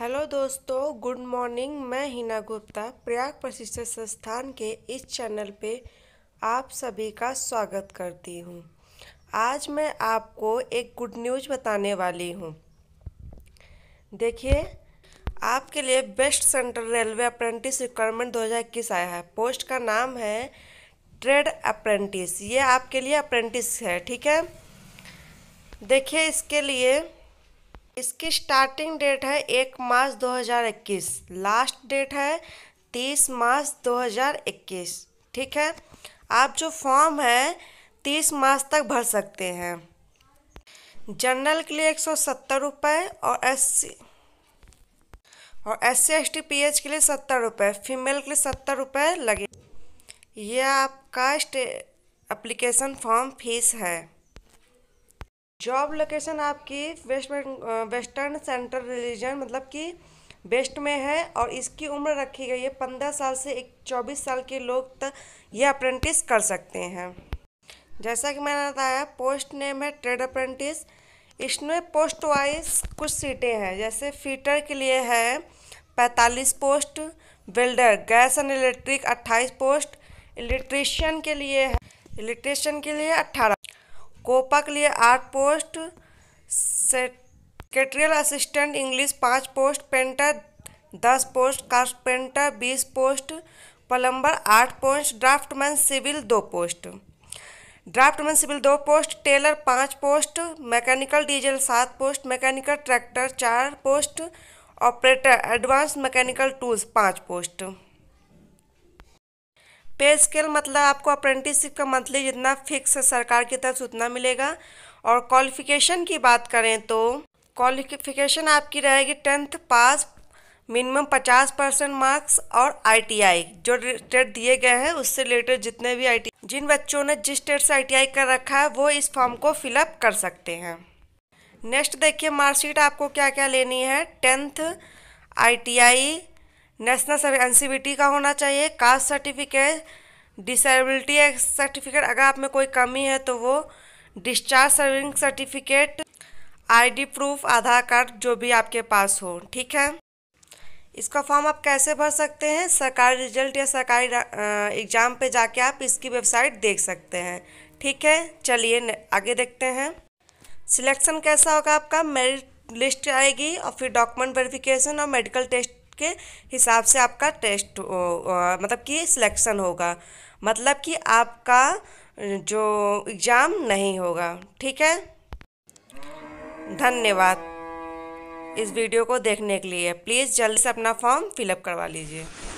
hello दोस्तों good morning मैं हिना गुप्ता प्रयाग प्रशिक्षण संस्थान के इस चैनल पे आप सभी का स्वागत करती हूँ आज मैं आपको एक गुड न्यूज बताने वाली हूँ देखिए आपके लिए best central railway apprentice requirement 2021 आया है पोस्ट का नाम है ट्रेड अप्रेंटिस ये आपके लिए अप्रेंटिस है ठीक है देखिए इसके लिए इसकी स्टार्टिंग डेट है एक मार्च 2021 लास्ट डेट है तीस मार्च 2021 ठीक है आप जो फॉर्म है तीस मार्च तक भर सकते हैं जनरल के लिए एक सौ सत्तर रुपये और एस सी और S C S T P H के लिए सत्तर रुपये फीमेल के लिए सत्तर रुपये लगे यह आपका स्टे अप्लीकेशन फॉर्म फीस है जॉब लोकेशन आपकी वेस्ट वेस्टर्न सेंट्रल रिलीजन मतलब कि वेस्ट में है और इसकी उम्र रखी गई है पंद्रह साल से एक चौबीस साल के लोग तक ये अप्रेंटिस कर सकते हैं जैसा कि मैंने बताया पोस्ट नेम है ट्रेड अप्रेंटिस इसमें पोस्ट वाइज कुछ सीटें हैं जैसे फीटर के लिए है पैंतालीस post welder gas and electric अट्ठाईस पोस्ट इलेक्ट्रिशियन के लिए है इलेक्ट्रिशियन के लिए अट्ठारह कोपा के लिए आठ पोस्ट सेक्रेटरियल असिस्टेंट इंग्लिश पाँच पोस्ट पेंटर दस पोस्ट कारपेंटर बीस पोस्ट प्लम्बर आठ पोस्ट ड्राफ्टमैन सिविल दो पोस्ट ड्राफ्टमैन सिविल दो पोस्ट टेलर पाँच पोस्ट मैकेनिकल डीजल सात पोस्ट मैकेनिकल ट्रैक्टर चार post operator advance mechanical tools पाँच पोस्ट पे स्केल मतलब आपको अप्रेंटिसशिप का मंथली जितना फिक्स है सरकार की तरफ से उतना मिलेगा और क्वालिफिकेशन की बात करें तो क्वालिफिकेशन आपकी रहेगी टेंथ पास मिनिमम पचास परसेंट मार्क्स और आईटीआई जो टेट दिए गए हैं उससे रिलेटेड जितने भी आई जिन बच्चों ने जिस टेट से आईटीआई कर रखा है वो इस फॉर्म को फिलअप कर सकते हैं नेक्स्ट देखिए मार्कशीट आपको क्या क्या लेनी है टेंथ आईटीआई नेशनल सर्विस एन का होना चाहिए कास्ट सर्टिफिकेट डिसेबिलिटी सर्टिफिकेट अगर आप में कोई कमी है तो वो discharge serving certificate ID proof Aadhaar card जो भी आपके पास हो ठीक है इसका फॉर्म आप कैसे भर सकते हैं सरकारी रिजल्ट या सरकारी एग्ज़ाम पे जाके आप इसकी वेबसाइट देख सकते हैं ठीक है चलिए आगे देखते हैं सिलेक्शन कैसा होगा आपका मेरिट लिस्ट आएगी और फिर डॉक्यूमेंट वेरिफिकेशन और मेडिकल टेस्ट के हिसाब से आपका टेस्ट मतलब कि सिलेक्शन होगा मतलब कि आपका जो एग्ज़ाम नहीं होगा ठीक है धन्यवाद इस वीडियो को देखने के लिए प्लीज़ जल्दी से अपना फॉर्म फिलअप करवा लीजिए